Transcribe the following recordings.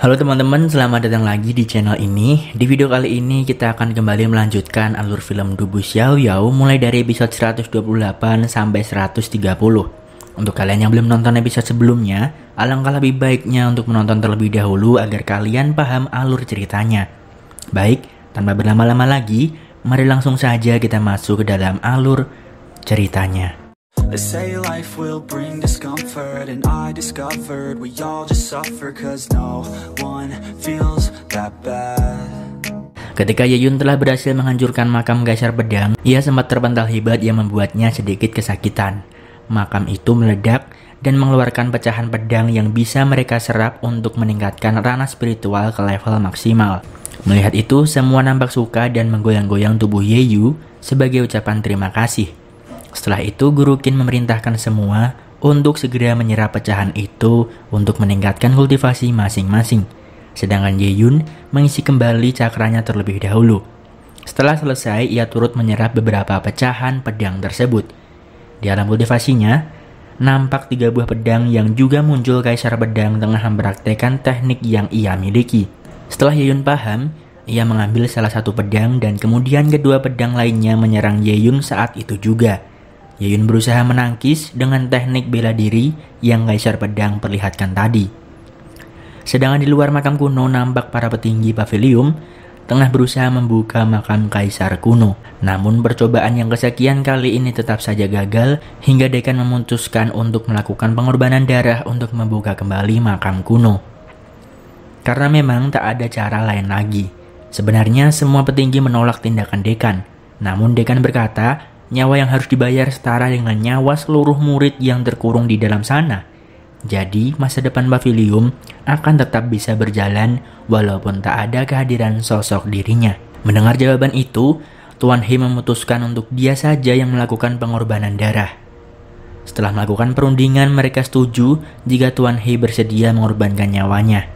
Halo teman-teman, selamat datang lagi di channel ini. Di video kali ini kita akan kembali melanjutkan alur film Dubu Xiao Yao mulai dari episode 128 sampai 130. Untuk kalian yang belum nonton episode sebelumnya, alangkah lebih baiknya untuk menonton terlebih dahulu agar kalian paham alur ceritanya. Baik, tanpa berlama-lama lagi, mari langsung saja kita masuk ke dalam alur ceritanya. They say life will bring discomfort And I discovered we all just suffer Cause no one feels that bad Ketika Yeyun telah berhasil menghancurkan makam Gasyar Pedang, ia sempat terpental hebat yang membuatnya sedikit kesakitan. Makam itu meledak dan mengeluarkan pecahan pedang yang bisa mereka serap untuk meningkatkan ranah spiritual ke level maksimal. Melihat itu, semua nampak suka dan menggoyang-goyang tubuh Yeyu sebagai ucapan terima kasih. Setelah itu Guru Kin memerintahkan semua untuk segera menyerap pecahan itu untuk meningkatkan kultivasi masing-masing. Sedangkan Ye Yun mengisi kembali cakranya terlebih dahulu. Setelah selesai, ia turut menyerap beberapa pecahan pedang tersebut. Di alam kultivasinya, nampak tiga buah pedang yang juga muncul kaisar pedang tengah mempraktekan teknik yang ia miliki. Setelah Yun paham, ia mengambil salah satu pedang dan kemudian kedua pedang lainnya menyerang Yun saat itu juga. Yeyun berusaha menangkis dengan teknik bela diri yang Kaisar Pedang perlihatkan tadi. Sedangkan di luar makam kuno nampak para petinggi pavilium tengah berusaha membuka makam kaisar kuno. Namun percobaan yang kesekian kali ini tetap saja gagal hingga Dekan memutuskan untuk melakukan pengorbanan darah untuk membuka kembali makam kuno. Karena memang tak ada cara lain lagi. Sebenarnya semua petinggi menolak tindakan Dekan. Namun Dekan berkata nyawa yang harus dibayar setara dengan nyawa seluruh murid yang terkurung di dalam sana. Jadi, masa depan Bavilium akan tetap bisa berjalan walaupun tak ada kehadiran sosok dirinya. Mendengar jawaban itu, Tuan He memutuskan untuk dia saja yang melakukan pengorbanan darah. Setelah melakukan perundingan, mereka setuju jika Tuan He bersedia mengorbankan nyawanya.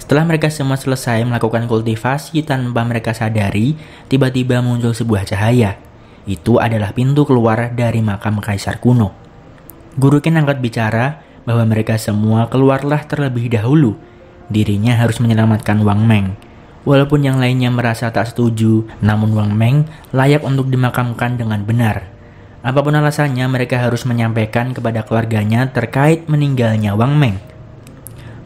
Setelah mereka semua selesai melakukan kultivasi tanpa mereka sadari, tiba-tiba muncul sebuah cahaya. Itu adalah pintu keluar dari makam kaisar kuno. Guru Ken angkat bicara bahwa mereka semua keluarlah terlebih dahulu. Dirinya harus menyelamatkan Wang Meng. Walaupun yang lainnya merasa tak setuju, namun Wang Meng layak untuk dimakamkan dengan benar. Apapun alasannya, mereka harus menyampaikan kepada keluarganya terkait meninggalnya Wang Meng.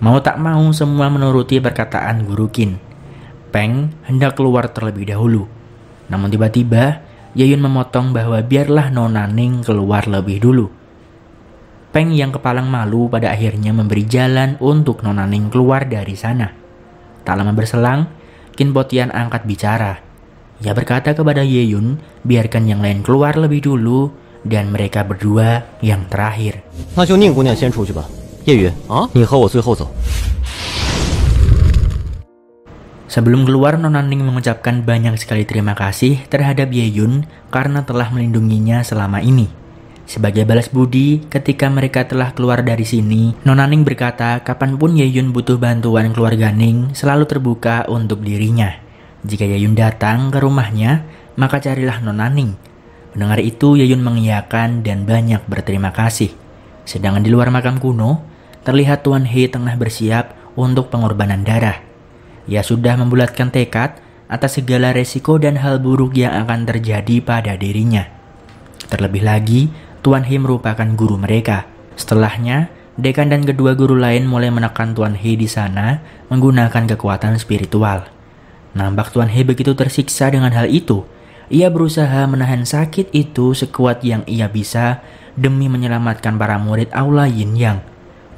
Mau tak mau, semua menuruti perkataan Guru Kin. Peng hendak keluar terlebih dahulu. Namun tiba-tiba, Yayun memotong bahwa biarlah Nona Ning keluar lebih dulu. Peng yang kepalang malu pada akhirnya memberi jalan untuk Nona Ning keluar dari sana. Tak lama berselang, Kin Botian angkat bicara. Ia berkata kepada Yeyun, biarkan yang lain keluar lebih dulu dan mereka berdua yang terakhir. 那就宁姑娘先出去吧。叶云啊，你和我最后走。Sebelum keluar, Nona Ning mengucapkan banyak sekali terima kasih terhadap Ye karena telah melindunginya selama ini. Sebagai balas budi, ketika mereka telah keluar dari sini, Nona Ning berkata kapanpun Ye butuh bantuan keluarga Ning selalu terbuka untuk dirinya. Jika Ye datang ke rumahnya, maka carilah Nona Ning. Mendengar itu, Ye mengiyakan dan banyak berterima kasih. Sedangkan di luar makam kuno, terlihat Tuan He tengah bersiap untuk pengorbanan darah. Ia sudah membulatkan tekad atas segala resiko dan hal buruk yang akan terjadi pada dirinya. Terlebih lagi, Tuan He merupakan guru mereka. Setelahnya, dekan dan kedua guru lain mulai menekan Tuan He di sana menggunakan kekuatan spiritual. Nampak Tuan He begitu tersiksa dengan hal itu, ia berusaha menahan sakit itu sekuat yang ia bisa demi menyelamatkan para murid Aula Yin Yang.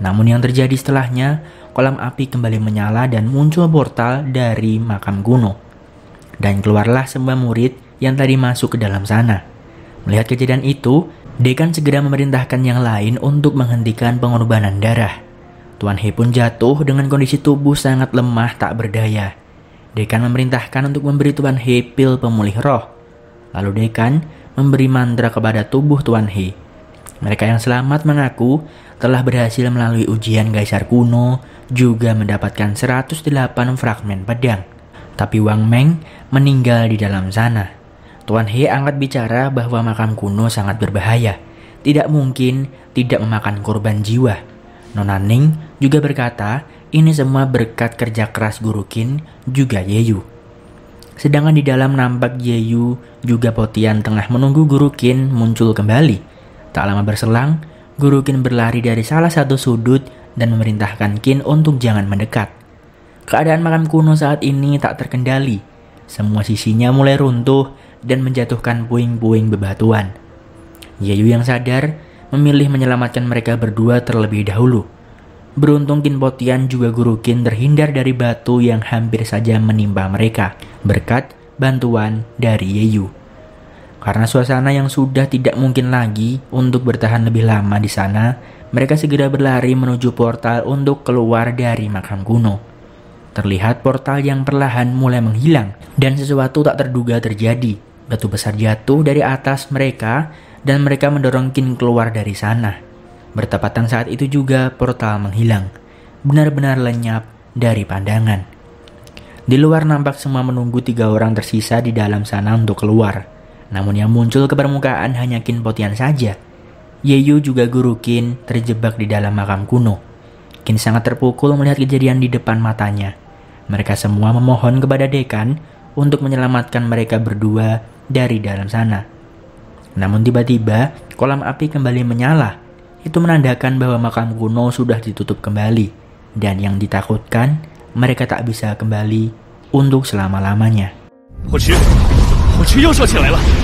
Namun yang terjadi setelahnya kolam api kembali menyala dan muncul portal dari makam kuno. Dan keluarlah semua murid yang tadi masuk ke dalam sana. Melihat kejadian itu, Dekan segera memerintahkan yang lain untuk menghentikan pengorbanan darah. Tuan He pun jatuh dengan kondisi tubuh sangat lemah tak berdaya. Dekan memerintahkan untuk memberi Tuan He pil pemulih roh. Lalu Dekan memberi mantra kepada tubuh Tuan He. Mereka yang selamat mengaku telah berhasil melalui ujian Kaisar kuno juga mendapatkan 108 fragmen pedang. Tapi Wang Meng meninggal di dalam sana. Tuan He angkat bicara bahwa makam kuno sangat berbahaya. Tidak mungkin tidak memakan korban jiwa. Nona Ning juga berkata ini semua berkat kerja keras Guru Qin juga Yeyu. Sedangkan di dalam nampak Yeyu juga Potian tengah menunggu Guru Qin muncul kembali. Tak lama berselang, Guru Kin berlari dari salah satu sudut dan memerintahkan Kin untuk jangan mendekat. Keadaan makam kuno saat ini tak terkendali. Semua sisinya mulai runtuh dan menjatuhkan puing-puing bebatuan. Yayu yang sadar memilih menyelamatkan mereka berdua terlebih dahulu. Beruntung Kin Potian juga guru Kin terhindar dari batu yang hampir saja menimpa mereka berkat bantuan dari Yayu. Karena suasana yang sudah tidak mungkin lagi untuk bertahan lebih lama di sana, mereka segera berlari menuju portal untuk keluar dari makam kuno. Terlihat portal yang perlahan mulai menghilang dan sesuatu tak terduga terjadi. Batu besar jatuh dari atas mereka dan mereka mendorong Kin keluar dari sana. Bertepatan saat itu juga portal menghilang. Benar-benar lenyap dari pandangan. Di luar nampak semua menunggu tiga orang tersisa di dalam sana untuk keluar. Namun yang muncul ke permukaan hanya Kin Potian saja. Yeyu juga guru Kin terjebak di dalam makam kuno. Kin sangat terpukul melihat kejadian di depan matanya. Mereka semua memohon kepada Dekan untuk menyelamatkan mereka berdua dari dalam sana. Namun tiba-tiba kolam api kembali menyala. Itu menandakan bahwa makam kuno sudah ditutup kembali. Dan yang ditakutkan mereka tak bisa kembali untuk selama-lamanya. 火池，火池又烧起来了。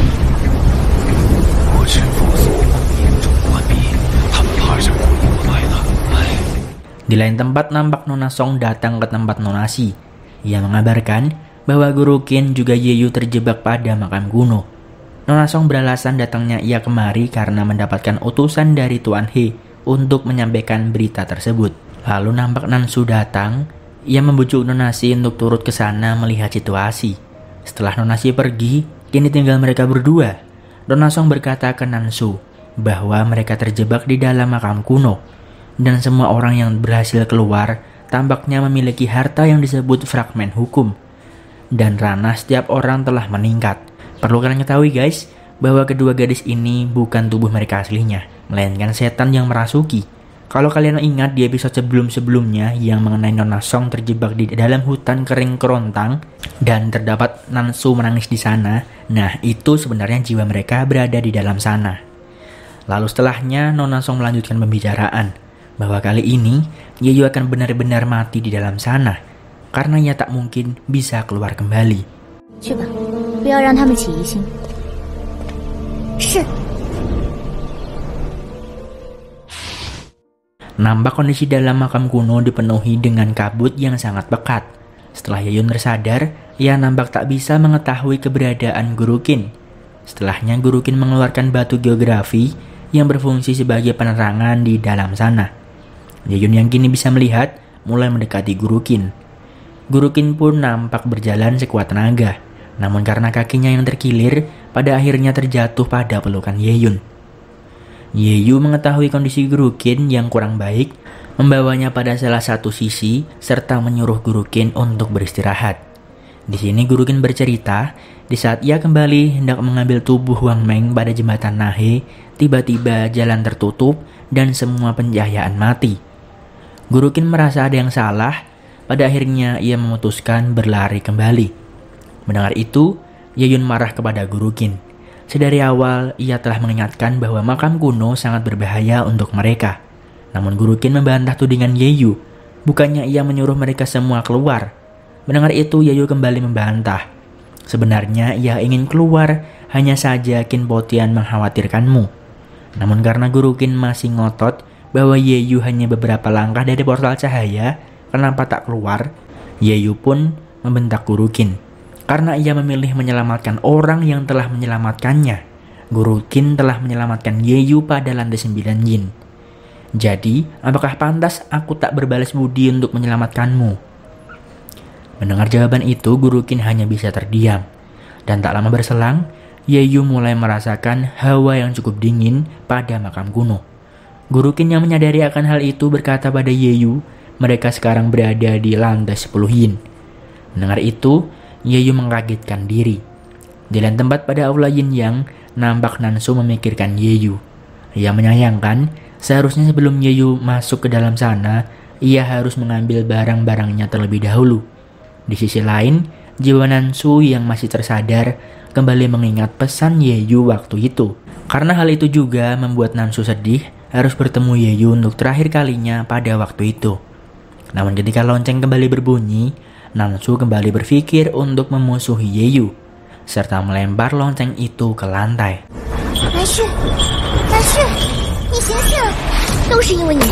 di lain tempat nampak Nona Song datang ke tempat Nona Si. Ia mengabarkan bahwa Guru Qin juga Yeyu terjebak pada makam kuno. Nona Song beralasan datangnya ia kemari karena mendapatkan utusan dari Tuan He untuk menyampaikan berita tersebut. Lalu nampak Nansu datang, ia membujuk Nona Si untuk turut ke sana melihat situasi. Setelah Nona Si pergi, kini tinggal mereka berdua Dona Song berkata ke Nansu bahwa mereka terjebak di dalam makam kuno dan semua orang yang berhasil keluar tampaknya memiliki harta yang disebut fragmen hukum dan ranah setiap orang telah meningkat. Perlu kalian ketahui guys, bahwa kedua gadis ini bukan tubuh mereka aslinya, melainkan setan yang merasuki. Kalau kalian ingat di episode sebelum-sebelumnya yang mengenai Nona Song terjebak di dalam hutan kering kerontang, dan terdapat Nansu menangis di sana, nah itu sebenarnya jiwa mereka berada di dalam sana. Lalu setelahnya Nona Song melanjutkan pembicaraan bahwa kali ini Yeyu akan benar-benar mati di dalam sana karena ia tak mungkin bisa keluar kembali. Nampak kondisi dalam makam kuno dipenuhi dengan kabut yang sangat pekat setelah Yayun tersadar, ia nampak tak bisa mengetahui keberadaan Guru Kin. Setelahnya Guru Kin mengeluarkan batu geografi yang berfungsi sebagai penerangan di dalam sana. Yayun yang kini bisa melihat mulai mendekati Guru Kin. Guru Kin pun nampak berjalan sekuat tenaga, namun karena kakinya yang terkilir, pada akhirnya terjatuh pada pelukan Yeyun. Yeyu mengetahui kondisi Guru Kin yang kurang baik membawanya pada salah satu sisi serta menyuruh Guru Kin untuk beristirahat. Di sini Guru Kin bercerita, di saat ia kembali hendak mengambil tubuh Wang Meng pada jembatan Nahe, tiba-tiba jalan tertutup dan semua penjayaan mati. Guru Kin merasa ada yang salah, pada akhirnya ia memutuskan berlari kembali. Mendengar itu, Yayun marah kepada Guru Kin. Sedari awal, ia telah mengingatkan bahwa makam kuno sangat berbahaya untuk mereka – namun Guru Qin membantah tudingan Yeyu. Bukannya ia menyuruh mereka semua keluar. Mendengar itu Yeyu kembali membantah. Sebenarnya ia ingin keluar, hanya saja Kin Potian mengkhawatirkanmu. Namun karena Guru Qin masih ngotot bahwa Yeyu hanya beberapa langkah dari portal cahaya, kenapa tak keluar? Yeyu pun membentak Guru Qin karena ia memilih menyelamatkan orang yang telah menyelamatkannya. Guru Qin telah menyelamatkan Yeyu pada lantai 9 Yin. Jadi, apakah pantas aku tak berbalas budi untuk menyelamatkanmu? Mendengar jawaban itu, Guru Kin hanya bisa terdiam. Dan tak lama berselang, Ye Yu mulai merasakan hawa yang cukup dingin pada makam kuno. Guru Kin yang menyadari akan hal itu berkata pada Ye Yu, mereka sekarang berada di lantai sepuluh yin. Mendengar itu, Ye Yu mengagetkan diri. Di lain tempat pada aula yin yang, nampak Nansu memikirkan Ye Yu. Ia menyayangkan Seharusnya sebelum Yeyu masuk ke dalam sana, ia harus mengambil barang-barangnya terlebih dahulu. Di sisi lain, jiwa Nansu yang masih tersadar kembali mengingat pesan Yeyu waktu itu. Karena hal itu juga membuat Nansu sedih harus bertemu Yeyu untuk terakhir kalinya pada waktu itu. Namun ketika lonceng kembali berbunyi, Nansu kembali berpikir untuk memusuhi Yeyu, serta melempar lonceng itu ke lantai. Nansu! Nansu! 你醒醒！都是因为你。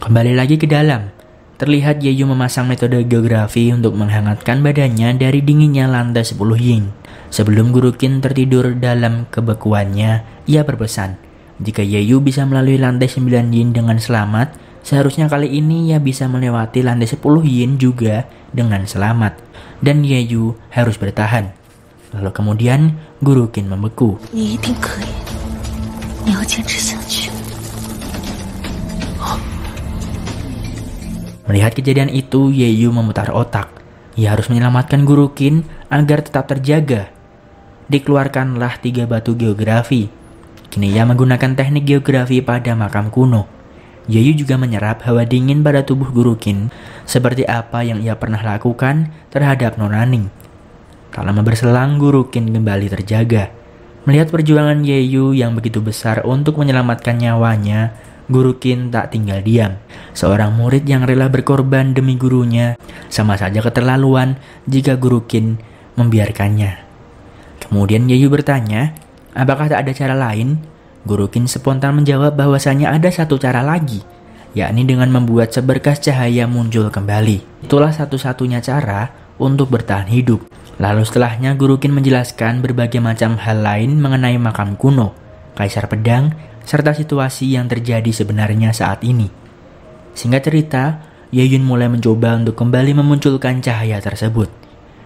Kembali lagi ke dalam. Terlihat Yeyu memasang metode geografi untuk menghangatkan badannya dari dinginnya lantai 10 yin. Sebelum Guru Kin tertidur dalam kebekuannya, ia berpesan, jika Yeyu bisa melalui lantai 9 yin dengan selamat, seharusnya kali ini ia bisa melewati lantai 10 yin juga dengan selamat. Dan Yeyu harus bertahan. Lalu kemudian guru Qin membeku. Melihat kejadian itu, Ye Yu memutar otak. Ia harus menyelamatkan guru Qin agar tetap terjaga. Dikeluarkanlah tiga batu geografi. Kini ia menggunakan teknik geografi pada makam kuno. Ye Yu juga menyerap hawa dingin pada tubuh Guru Qin, seperti apa yang ia pernah lakukan terhadap Nonaning. Tak lama berselang, Guru Qin kembali terjaga. Melihat perjuangan Yeyu yang begitu besar untuk menyelamatkan nyawanya, Guru Qin tak tinggal diam. Seorang murid yang rela berkorban demi gurunya sama saja keterlaluan jika Guru Qin membiarkannya. Kemudian Yeyu bertanya, apakah tak ada cara lain? Guru Qin spontan menjawab bahwasanya ada satu cara lagi, yakni dengan membuat seberkas cahaya muncul kembali. Itulah satu-satunya cara untuk bertahan hidup. Lalu setelahnya Guru Kin menjelaskan berbagai macam hal lain mengenai makam kuno, kaisar pedang, serta situasi yang terjadi sebenarnya saat ini. Singkat cerita, Yejun mulai mencoba untuk kembali memunculkan cahaya tersebut.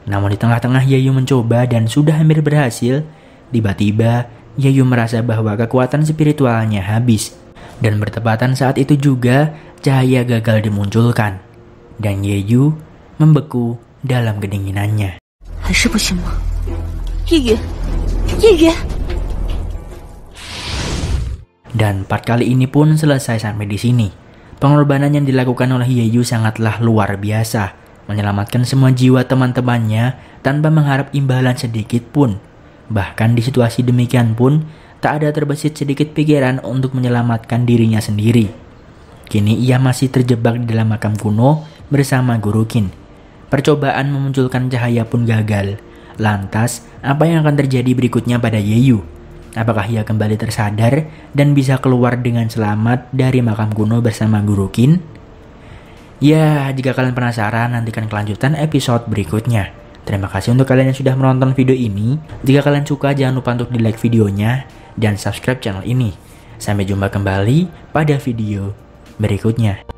Namun di tengah-tengah Yejun mencoba dan sudah hampir berhasil, tiba-tiba Yejun merasa bahwa kekuatan spiritualnya habis. Dan bertepatan saat itu juga cahaya gagal dimunculkan. Dan Yejun membeku dalam kedinginannya. 还是不行吗？叶云，叶云。Dan part kali ini pun selesai sampai di sini. Pengorbanan yang dilakukan oleh Yeyu sangatlah luar biasa, menyelamatkan semua jiwa teman-temannya tanpa mengharap imbalan sedikit pun. Bahkan di situasi demikian pun, tak ada terbesit sedikit pikiran untuk menyelamatkan dirinya sendiri. Kini ia masih terjebak di dalam makam kuno bersama Guru Gurukin Percobaan memunculkan cahaya pun gagal. Lantas, apa yang akan terjadi berikutnya pada Yeyu? Apakah ia kembali tersadar dan bisa keluar dengan selamat dari makam kuno bersama Guru Kin? Ya, jika kalian penasaran, nantikan kelanjutan episode berikutnya. Terima kasih untuk kalian yang sudah menonton video ini. Jika kalian suka, jangan lupa untuk di-like videonya dan subscribe channel ini. Sampai jumpa kembali pada video berikutnya.